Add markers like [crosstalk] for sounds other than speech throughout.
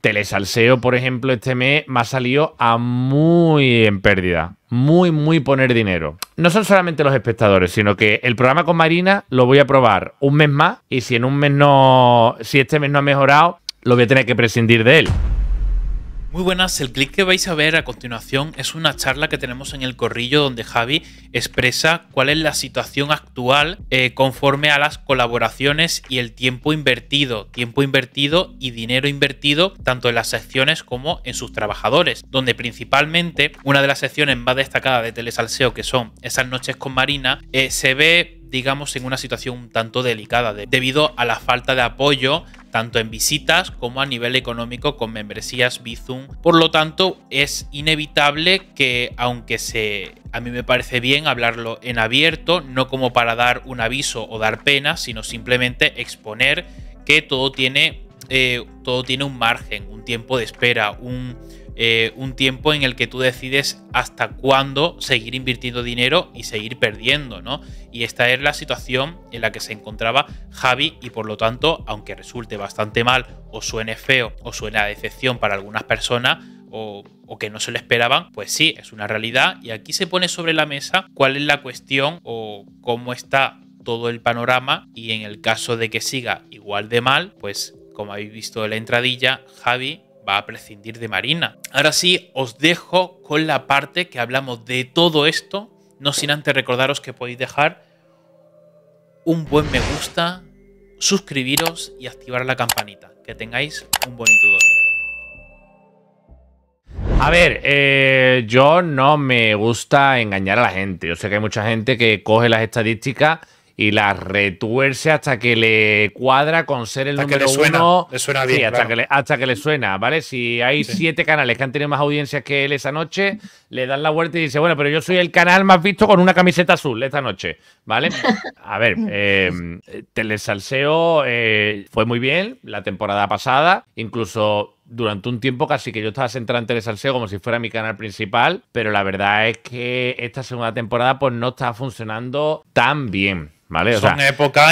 Telesalseo, por ejemplo, este mes me ha salido a muy en pérdida. Muy, muy poner dinero. No son solamente los espectadores, sino que el programa con Marina lo voy a probar un mes más y si en un mes no. Si este mes no ha mejorado, lo voy a tener que prescindir de él. Muy buenas, el clic que vais a ver a continuación es una charla que tenemos en el corrillo donde Javi expresa cuál es la situación actual eh, conforme a las colaboraciones y el tiempo invertido, tiempo invertido y dinero invertido tanto en las secciones como en sus trabajadores, donde principalmente una de las secciones más destacadas de Telesalseo que son esas noches con Marina eh, se ve digamos, en una situación un tanto delicada, debido a la falta de apoyo tanto en visitas como a nivel económico con membresías Bizum. Por lo tanto, es inevitable que, aunque se a mí me parece bien hablarlo en abierto, no como para dar un aviso o dar pena, sino simplemente exponer que todo tiene, eh, todo tiene un margen, un tiempo de espera, un, eh, un tiempo en el que tú decides hasta cuándo seguir invirtiendo dinero y seguir perdiendo, ¿no? Y esta es la situación en la que se encontraba Javi y por lo tanto, aunque resulte bastante mal o suene feo o suene a decepción para algunas personas, o, que no se lo esperaban, pues sí, es una realidad. Y aquí se pone sobre la mesa cuál es la cuestión o cómo está todo el panorama y en el caso de que siga igual de mal, pues como habéis visto en la entradilla, Javi a prescindir de Marina. Ahora sí, os dejo con la parte que hablamos de todo esto, no sin antes recordaros que podéis dejar un buen me gusta, suscribiros y activar la campanita. Que tengáis un bonito domingo. A ver, eh, yo no me gusta engañar a la gente. Yo sé que hay mucha gente que coge las estadísticas y la retuerce hasta que le cuadra con ser el número que le Le suena sí, hasta, que le, suena, ¿vale? Si hay siete canales que han tenido más audiencias que él esa noche, le dan la vuelta y dice, bueno, pero yo soy el canal más visto con una camiseta azul esta noche, ¿vale? A ver, [laughs] em, eh, Telesalseo fue muy bien la temporada pasada, incluso durante un tiempo casi que yo estaba centrado en Telesalseo como si fuera mi canal principal, pero la verdad es que esta segunda temporada pues no está funcionando tan bien. ¿Vale? O Son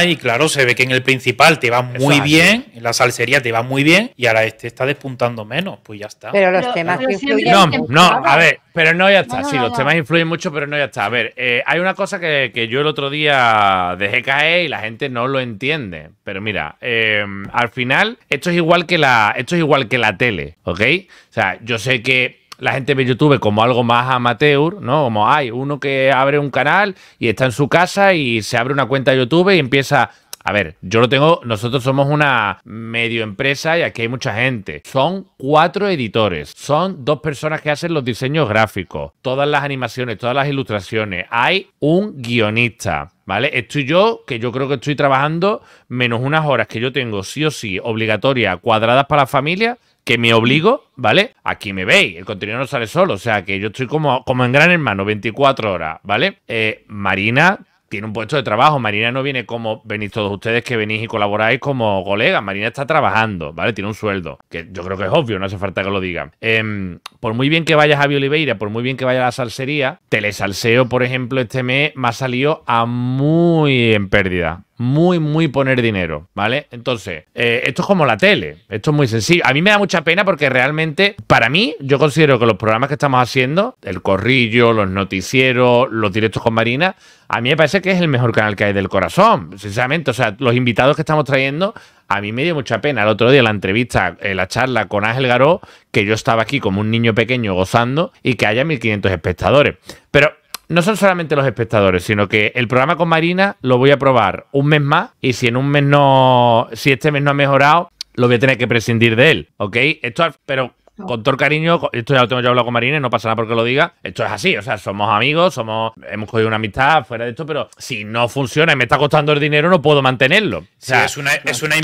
y claro, se ve que en el principal te va muy bien, en la salsería te va muy bien y ahora este está despuntando menos, pues ya está. Pero los temas influyen. No, no, a ver, pero no ya está. sí, los temas influyen mucho, pero no ya está. A ver, eh, hay una cosa que, yo el otro día dejé caer y la gente no lo entiende. Pero mira, eh, al final esto es igual que la, esto es igual que la tele, ¿ok? O sea, yo sé que la gente ve YouTube como algo más amateur, ¿no? Como hay uno que abre un canal y está en su casa y se abre una cuenta de YouTube y empieza a ver, yo lo tengo, nosotros somos una medio empresa y aquí hay mucha gente. Son cuatro editores, son dos personas que hacen los diseños gráficos, todas las animaciones, todas las ilustraciones. Hay un guionista, ¿vale? Estoy yo, que yo creo que estoy trabajando menos unas horas que yo tengo sí o sí obligatoria cuadradas para la familia, que me obligo, ¿vale? Aquí me veis, el contenido no sale solo, o sea que yo estoy como, como en Gran Hermano, 24 horas, ¿vale? Eh, Marina tiene un puesto de trabajo, Marina no viene como venís todos ustedes que venís y colaboráis como colegas, Marina está trabajando, ¿vale? Tiene un sueldo, que yo creo que es obvio, no hace falta que lo digan. Em, por muy bien que vayas a Oliveira, por muy bien que vaya a la salsería, Telesalseo, por ejemplo, este mes me ha salido a muy en pérdida muy, muy poner dinero, ¿vale? Entonces, eh, esto es como la tele, esto es muy sencillo. A mí me da mucha pena porque realmente, para mí, yo considero que los programas que estamos haciendo, el corrillo, los noticieros, los directos con Marina, a mí me parece que es el mejor canal que hay del corazón, sinceramente. O sea, los invitados que estamos trayendo, a mí me dio mucha pena. El otro día la entrevista, la charla con Ángel Garó, que yo estaba aquí como un niño pequeño gozando y que haya 1500 espectadores. Pero no son solamente los espectadores, sino que el programa con Marina lo voy a probar un mes más y si en un mes no, si este mes no ha mejorado, lo voy a tener que prescindir de él, ¿ok? Esto, pero con todo cariño, esto ya lo tengo ya hablado con Marina, y no pasa nada porque lo diga. Esto es así, o sea, somos amigos, somos, hemos cogido una amistad fuera de esto, pero si no funciona y me está costando el dinero, no puedo mantenerlo. O sea, es una, es una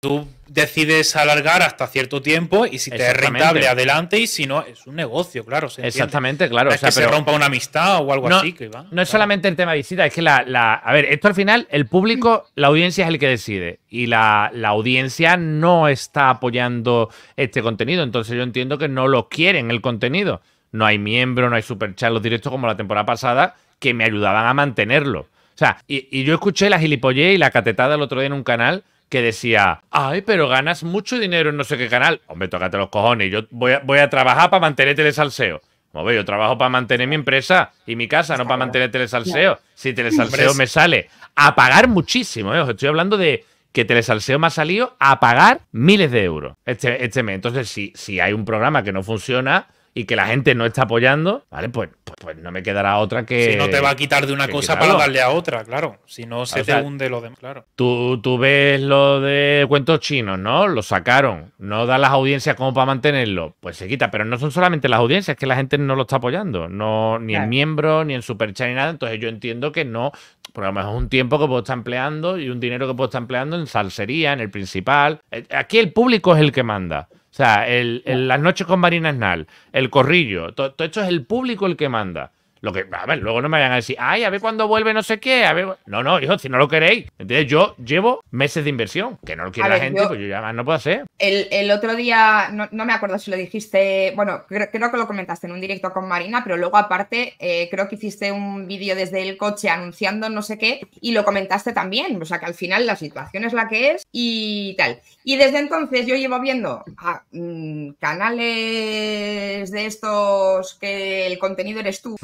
tú decides alargar hasta cierto tiempo y si te es rentable, adelante y si no, es un negocio, claro. Exactamente, claro. o sea, que se rompa una amistad o algo así. no es solamente el tema de visita, es que la, A ver, esto al final, el público, la audiencia es el que decide y la, audiencia no está apoyando este contenido, entonces yo entiendo que no lo quieren el contenido. No hay miembro, no hay superchat, los directos como la temporada pasada que me ayudaban a mantenerlo. O sea, y, y yo escuché la gilipollez y la catetada el otro día en un canal que decía, ay, pero ganas mucho dinero en no sé qué canal. Hombre, tócate los cojones, yo voy a, voy a trabajar para mantener Telesalseo. salseo. Como yo trabajo para mantener mi empresa y mi casa, no para mantener Telesalseo. Si Telesalseo me sale a pagar muchísimo, eh, os estoy hablando de que Telesalseo me ha salido a pagar miles de euros este, este Entonces, si, si hay un programa que no funciona, y que la gente no está apoyando, ¿vale? Pues, pues, pues, no me quedará otra que. Si no te va a quitar de una cosa para darle a otra, claro. Si no se hunde lo demás, claro. Tú, tú ves lo de cuentos chinos, ¿no? Lo sacaron. No da las audiencias como para mantenerlo. Pues se quita. Pero no son solamente las audiencias, es que la gente no lo está apoyando. No, ni en miembro, ni en superchat, ni nada. Entonces yo entiendo que no. por lo menos es un tiempo que puedo estar empleando y un dinero que puedo estar empleando en salsería, en el principal. Eh, aquí el público es el que manda. O sea, el, las noches con Marina Snal, el corrillo, todo esto es el público el que manda. Lo que, a ver, luego no me vayan a decir, ay, a ver cuándo vuelve no sé qué, a ver. No, no, hijo, si no lo queréis. Entonces yo llevo meses de inversión, que no lo quiere la gente, pues yo ya no puedo hacer. El, otro día, no, me acuerdo si lo dijiste, bueno, creo, que lo comentaste en un directo con Marina, pero luego aparte, eh, creo que hiciste un vídeo desde el coche anunciando no sé qué y lo comentaste también. O sea que al final la situación es la que es y tal. Y desde entonces yo llevo viendo a, mm, canales de estos que el contenido eres tú.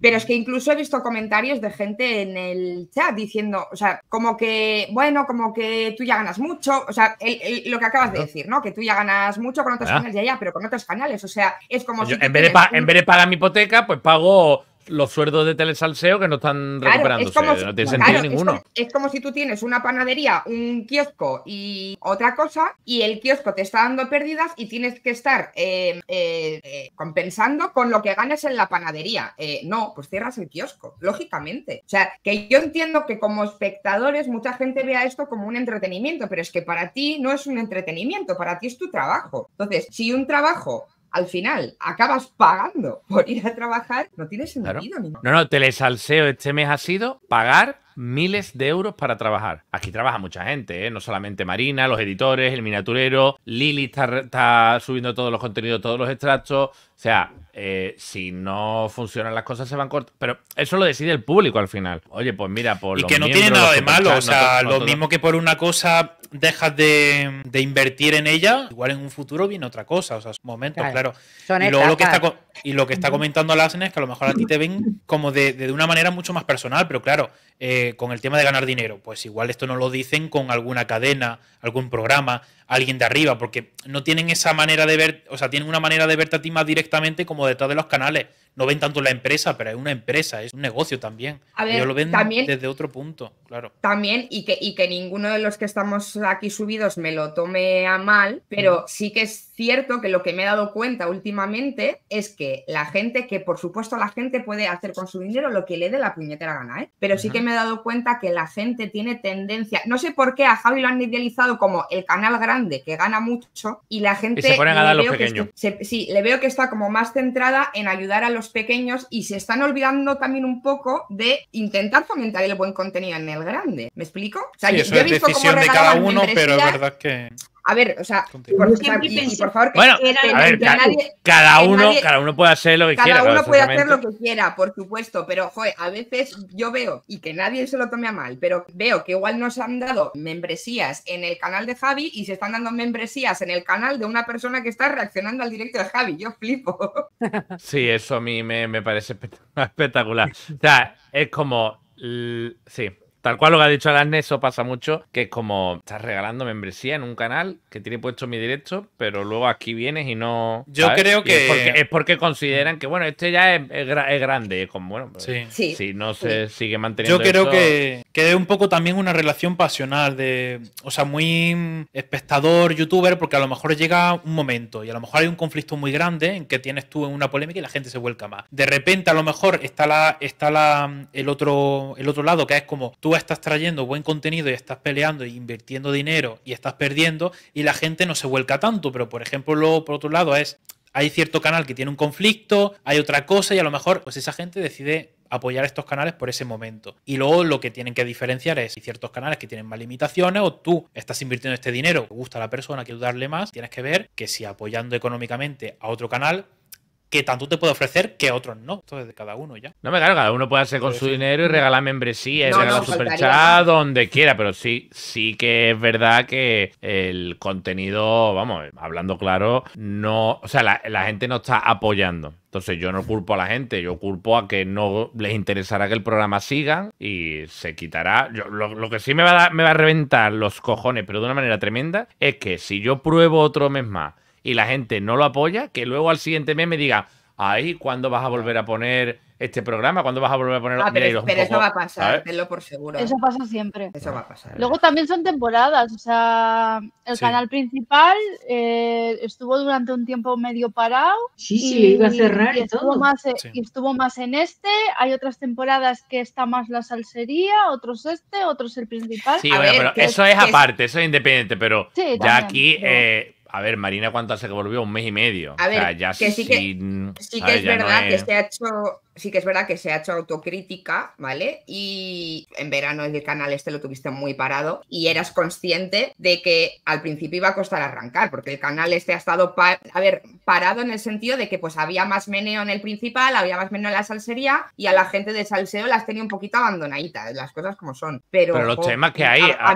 Pero es que incluso he visto comentarios de gente en el chat diciendo, o sea, como que, bueno, como que tú ya ganas mucho, o sea, lo que acabas de decir, ¿no? Que tú ya ganas mucho con otros ah. canales ya, ya, pero con otros canales, o sea, es como pues si... En vez, de en vez de pagar mi hipoteca, pues pago los sueldos de Telesalseo que no están recuperando recuperándose. no tiene ninguno. Es como, si tú tienes una panadería, un kiosco y otra cosa, y el kiosco te está dando pérdidas y tienes que estar eh, eh, eh, compensando con lo que ganas en la panadería. no, pues cierras el kiosco, lógicamente. O sea, que yo entiendo que como espectadores mucha gente vea esto como un entretenimiento, pero es que para ti no es un entretenimiento, para ti es tu trabajo. Entonces, si un trabajo al final acabas pagando por ir a trabajar, no tiene sentido. No, no, telesalseo este mes ha sido pagar miles de euros para trabajar. Aquí trabaja mucha gente, ¿eh? no solamente Marina, los editores, el miniaturero, Lili está, subiendo todos los contenidos, todos los extractos. O sea, eh, si no funcionan las cosas se van cortando Pero eso lo decide el público al final. Oye, pues mira, por... Y que no tiene nada de malo, o sea, lo mismo que por una cosa dejas de, invertir en ella, igual en un futuro viene otra cosa, o sea, momentos, claro. claro. Y, lo que está, y lo que está comentando Lassen es que a lo mejor a ti te ven como de, de una manera mucho más personal, pero claro, eh, eh, con el tema de ganar dinero. Pues igual esto no lo dicen con alguna cadena, algún programa, alguien de arriba, porque no tienen esa manera de ver, o sea, tienen una manera de verte a ti más directamente como detrás de los canales no ven tanto la empresa, pero es una empresa, es un negocio también. A ver, lo ven también, desde otro punto, claro. También, y que, que ninguno de los que estamos aquí subidos me lo tome a mal, pero mm. sí que es cierto que lo que me he dado cuenta últimamente es que la gente, que por supuesto la gente puede hacer con su dinero lo que le dé la puñetera gana, ¿eh? pero sí que me he dado cuenta que la gente tiene tendencia, no sé por qué a Javi lo han idealizado como el canal grande que gana mucho y la gente... Y se ponen a dar los pequeños. Sí, le veo que está como más centrada en ayudar a los pequeños y se están olvidando también un poco de intentar fomentar el buen contenido en el grande. ¿Me explico? es decisión de cada uno, pero es verdad que... A ver, o sea, por, y, favor, que, bueno, cada, uno, cada uno puede hacer lo que quiera. Cada uno puede hacer lo que quiera, por supuesto, pero joder, a veces yo veo, y que nadie se lo tome a mal, pero veo que igual nos han dado membresías en el canal de Javi y se están dando membresías en el canal de una persona que está reaccionando al directo de Javi. Yo flipo. [laughs] Sí, eso a mí me, me parece espectacular. O sea, es como. Sí, Tal cual lo que ha dicho Alan, eso pasa mucho, que es como estás regalando membresía en un canal que tiene puesto mi directo, pero luego aquí vienes y no. Yo creo que. Es porque, consideran que, bueno, este ya es, grande, como, bueno, pues, sí. Sí. si no se sigue manteniendo. Yo creo que, que es un poco también una relación pasional de. O sea, muy espectador, youtuber, porque a lo mejor llega un momento y a lo mejor hay un conflicto muy grande en que tienes tú en una polémica y la gente se vuelca más. De repente, a lo mejor está la, está la, el otro, el otro lado, que es como tú estás trayendo buen contenido y estás peleando e invirtiendo dinero y estás perdiendo y la gente no se vuelca tanto. Pero, por ejemplo, luego, por otro lado, es hay cierto canal que tiene un conflicto, hay otra cosa y a lo mejor pues esa gente decide apoyar estos canales por ese momento. Y luego lo que tienen que diferenciar es si ciertos canales que tienen más limitaciones o tú estás invirtiendo este dinero, te gusta a la persona, que darle más, tienes que ver que si apoyando económicamente a otro canal que tanto te puede ofrecer que otros no. Entonces, de cada uno ya. No me carga, cada uno puede hacer con su dinero y regalar membresía y regalar superchat donde quiera, pero sí, sí que es verdad que el contenido, vamos, hablando claro, no, o sea, la, gente no está apoyando. Entonces yo no culpo a la gente, yo culpo a que no les interesará que el programa siga y se quitará. Yo, lo, que sí me va, me va a reventar los cojones, pero de una manera tremenda, es que si yo pruebo otro mes más y la gente no lo apoya, que luego al siguiente mes me diga, ay, ¿cuándo vas a volver a poner este programa? ¿Cuándo vas a volver a poner ah, pero, eso va a pasar, tenlo por seguro. Eso pasa siempre. Eso va a pasar. Luego también son temporadas, o sea, el canal principal eh, estuvo durante un tiempo medio parado. Sí, sí, iba a cerrar y, todo. Estuvo más, eh, Y estuvo más en este, hay otras temporadas que está más la salsería, otros este, otros el principal. Sí, bueno, pero eso es, aparte, eso es independiente, pero ya aquí... Eh, a ver, Marina, ¿cuánto hace que volvió? Un mes y medio. A ver, o sea, ya que sí que, mm, sí que es verdad que se ha hecho sí que es verdad que se ha hecho autocrítica, ¿vale? Y en verano el canal este lo tuviste muy parado y eras consciente de que al principio iba a costar arrancar, porque el canal este ha estado, a ver, parado en el sentido de que pues había más meneo en el principal, había más meneo en la salsería y a la gente de salseo las tenía un poquito abandonaditas, las cosas como son. Pero, los temas que hay, a,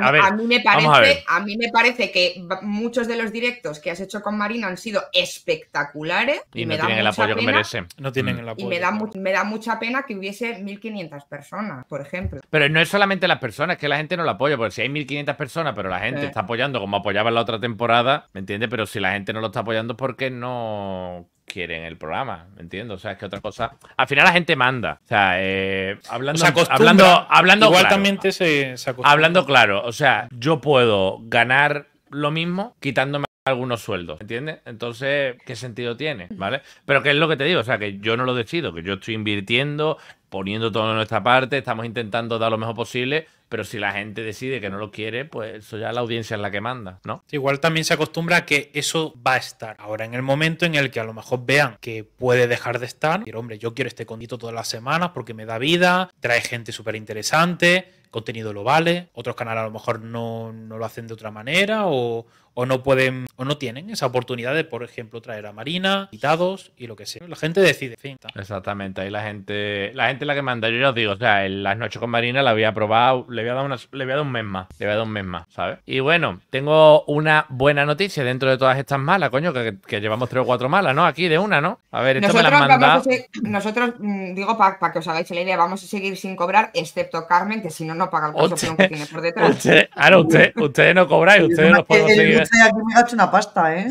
mí me parece, que muchos de los directos que has hecho con Marina han sido espectaculares y, no tienen el apoyo que merecen. No tienen mm. el apoyo. Y me da, mucho da mucha pena que hubiese 1.500 personas, por ejemplo. Pero no es solamente las personas, que la gente no lo apoya, porque si hay 1.500 personas, pero la gente está apoyando como apoyaba en la otra temporada, ¿me entiendes? Pero si la gente no lo está apoyando ¿por qué no quieren el programa, ¿me entiendes? O sea, es que otra cosa. Al final la gente manda. O sea, eh, hablando, hablando, hablando, Igual también se, se Hablando claro, o sea, yo puedo ganar lo mismo quitándome algunos sueldos, ¿entiendes? Entonces, ¿qué sentido tiene? ¿Vale? Pero ¿qué es lo que te digo, o sea, que yo no lo decido, que yo estoy invirtiendo, poniendo todo en nuestra parte, estamos intentando dar lo mejor posible, pero si la gente decide que no lo quiere, pues eso ya la audiencia es la que manda, ¿no? Igual también se acostumbra a que eso va a estar. Ahora, en el momento en el que a lo mejor vean que puede dejar de estar, pero hombre, yo quiero este condito todas las semanas porque me da vida, trae gente súper interesante, contenido lo vale, otros canales a lo mejor no, no lo hacen de otra manera o, o no pueden o no tienen esa oportunidad de, por ejemplo, traer a Marina, quitados y lo que sea. La gente decide, Exactamente, ahí la gente, la gente la que manda, yo ya os digo, o sea, las noches con Marina la había probado le había dado le había dado un mes más, le había dado un mes más, ¿sabes? Y bueno, tengo una buena noticia dentro de todas estas malas, coño, que, llevamos tres o cuatro malas, ¿no? Aquí de una, ¿no? A ver, esto nosotros, me la manda... nosotros, mm, digo, para que os hagáis la idea, vamos a seguir sin cobrar, excepto Carmen, que si no, no paga el que tiene por detrás. ahora usted, [laughs] ustedes no cobráis, ustedes no podemos seguir me una pasta, ¿eh?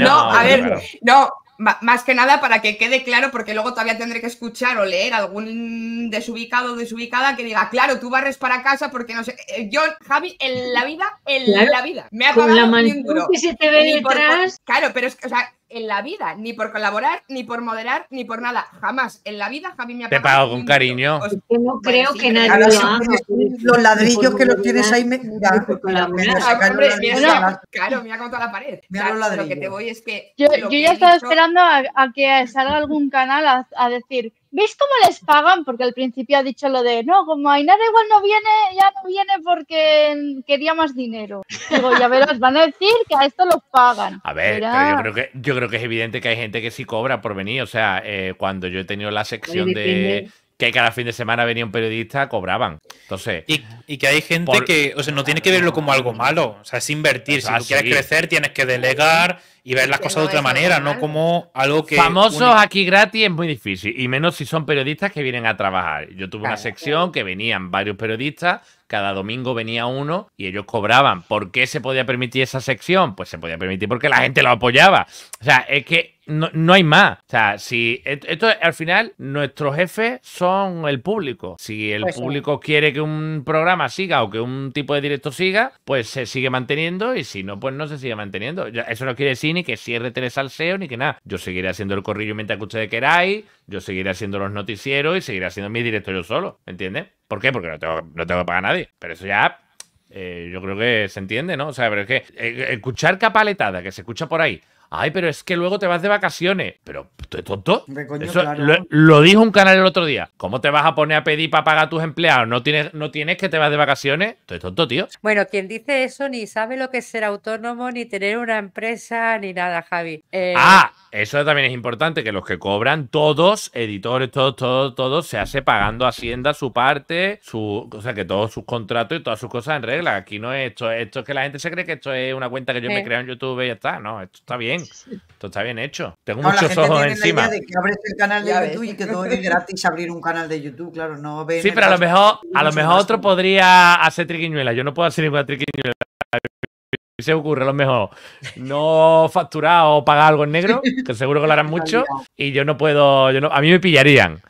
No, a ver, no, más que nada para que quede claro, porque luego todavía tendré que escuchar o leer algún desubicado o desubicada que diga, claro, tú barres para casa porque no sé. Eh, yo, Javi, en la vida, en la vida. Me ha pagado la mano Claro, pero es que, o sea, en la vida, ni por colaborar, ni por moderar, ni por nada. Jamás en la vida Javi me ha pagado. Te pago con cariño. no pues creo que nadie lo Los ladrillos que los tienes ahí, me, mira. Claro, mira contra la pared. Mira los ladrillos. Lo que te voy es que. Yo, ya estaba esperando a, que salga algún canal a decir ¿Veis cómo les pagan? Porque al principio ha dicho lo de, no, como Ainara igual no viene, ya no viene porque quería más dinero. Digo, ya verás, van a decir que a esto los pagan. A ver, yo, creo que, yo creo que es evidente que hay gente que sí cobra por venir. O sea, eh, cuando yo he tenido la sección de que cada fin de semana venía un periodista, cobraban. Entonces. Y, y que hay gente que, o sea, no tiene que verlo como algo malo. O sea, es invertir. si tú ah, quieres crecer, tienes que delegar y ver las cosas de otra manera, no como algo que. Famosos aquí gratis es muy difícil, y menos si son periodistas que vienen a trabajar. Yo tuve una sección que venían varios periodistas, cada domingo venía uno y ellos cobraban. ¿Por qué se podía permitir esa sección? Pues se podía permitir porque la gente lo apoyaba. O sea, es que no, hay más. O sea, si esto al final, nuestros jefes son el público. Si el pues público quiere que un programa siga o que un tipo de directo siga, pues se sigue manteniendo y si no, pues no se sigue manteniendo. Eso no quiere decir ni que cierre Telesalseo, ni que nada. Yo seguiré haciendo el corrillo mientras que de queráis, yo seguiré haciendo los noticieros y seguiré haciendo mis yo solo, ¿me entiendes? ¿Por qué? Porque no tengo, no que pagar a nadie. Pero eso ya eh, yo creo que se entiende, ¿no? O sea, pero es que eh, escuchar capaletada que se escucha por ahí, Ay, pero es que luego te vas de vacaciones. Pero, ¿tú tonto? lo, dijo un canal el otro día. ¿Cómo te vas a poner a pedir para pagar a tus empleados? ¿No tienes, ¿No tienes que te vas de vacaciones? Tú tonto, tío. Bueno, quien dice eso ni sabe lo que es ser autónomo, ni tener una empresa, ni nada, Javi. Eh, ah, eso también es importante, que los que cobran, todos, editores, todos, todos, todos, se hace pagando Hacienda su parte, su, o sea, que todos sus contratos y todas sus cosas en regla. Aquí no es esto, esto es que la gente se cree que esto es una cuenta que yo me creo en YouTube y ya está. No, esto está bien. Esto está bien hecho. Tengo muchos ojos encima. La idea de que abres el canal de YouTube y que todo es gratis abrir un canal de YouTube, claro, no ven Sí, pero a lo mejor, a lo mejor otro podría hacer triquiñuela. Yo no puedo hacer ninguna triquiñuela. Se ocurre a lo mejor no facturar o pagar algo en negro, que seguro que lo harán [laughs] mucho, y yo no puedo, yo no, a mí me pillarían.